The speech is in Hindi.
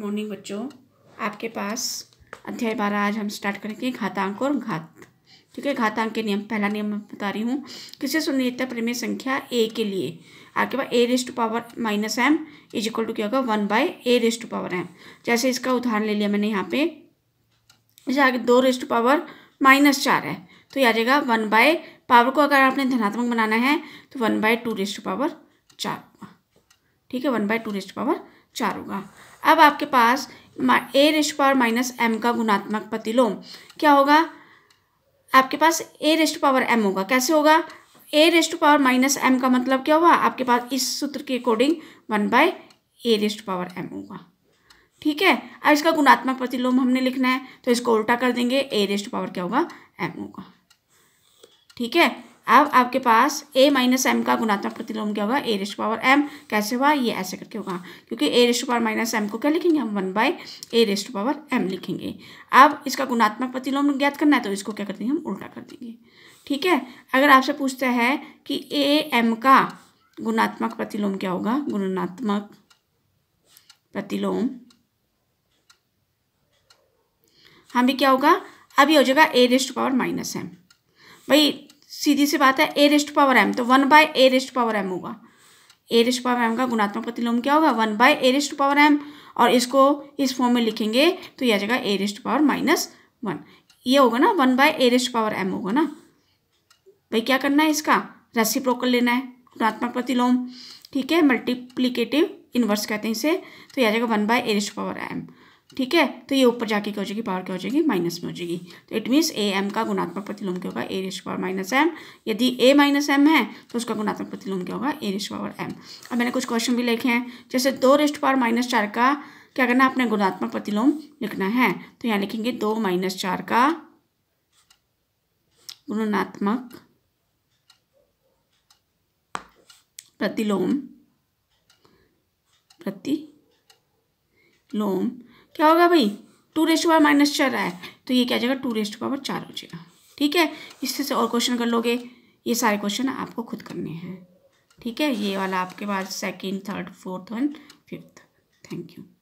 मॉर्निंग बच्चों आपके पास अध्याय बारह आज हम स्टार्ट करेंगे घातांक और घात ठीक है घातांक के नियम पहला नियम मैं बता रही हूँ किसे शून्यता प्रमेय संख्या ए के लिए आपके पास A raised to power minus M is equal to क्या होगा one by A raised to power M जैसे इसका उदाहरण ले लिया मैंने यहाँ पे जैसे आगे दो रेस्ट टू पावर माइनस चार है तो ये आ जाएगा वन बाय पावर को अगर आपने धनात्मक बनाना है तो one by two raised to power चार ठीक है one by two raised power चार होगा अब आपके पास A raised power minus M का गुणात्मक प्रतिलोम क्या होगा आपके पास ए रेस्ट पावर एम होगा कैसे होगा A raised power minus M का मतलब क्या हुआ आपके पास इस सूत्र के according one by A raised power M होगा ठीक है अब इसका गुणात्मक प्रतिलोम हमने लिखना है तो इसको उल्टा कर देंगे ए रेस्ट पावर क्या होगा एम होगा ठीक है अब आपके पास a माइनस एम का गुणात्मक प्रतिलोम क्या होगा ए रेस्ट पावर एम कैसे हुआ ये ऐसे करके होगा क्योंकि A raised power minus M को क्या लिखेंगे हम one by A raised power M लिखेंगे अब इसका गुणात्मक प्रतिलोम ज्ञात करना है तो इसको क्या कर देंगे हम उल्टा कर देंगे ठीक है अगर आपसे पूछता है कि ए एम का गुणात्मक प्रतिलोम क्या होगा गुणात्मक प्रतिलोम हाँ भी क्या होगा अभी हो जाएगा A raised power minus M भाई सीधी सी बात है ए रेस्ट पावर एम तो one by A raised power M होगा ए रेस्ट पावर एम का गुणात्मक प्रतिलोम क्या होगा one by A raised power M और इसको इस फॉर्म में लिखेंगे तो यह आ जाएगा A raised power minus one ये होगा ना one by A raised power M होगा ना भाई क्या करना है इसका रस्सी लेना है गुणात्मक प्रतिलोम ठीक है मल्टीप्लीकेटिव इन्वर्स कहते हैं इसे तो यह आ जाएगा one by A raised power M ठीक है तो ये ऊपर जाके क्या हो जाएगी पावर क्या हो जाएगी माइनस में हो जाएगी तो इट मीन्स ए एम का गुणात्मक प्रतिलोम क्या होगा ए रेश पावर माइनस एम यदि ए माइनस एम है तो उसका गुणात्मक प्रतिलोम क्या होगा ए रेश पावर एम अब मैंने कुछ क्वेश्चन भी लिखे हैं जैसे दो रिश्त पावर माइनस चार का क्या करना है अपने गुणात्मक प्रतिलोम लिखना है तो यहाँ लिखेंगे दो माइनस चार का गुणात्मक प्रतिलोम प्रति लोम क्या होगा भाई टू रेस्ट पावर माइनस चार आया तो ये क्या जाएगा टू रेस्ट पावर चार हो जाएगा ठीक है इस तरह से और क्वेश्चन कर लोगे ये सारे क्वेश्चन आपको खुद करने हैं ठीक है ये वाला आपके पास second third fourth and fifth thank you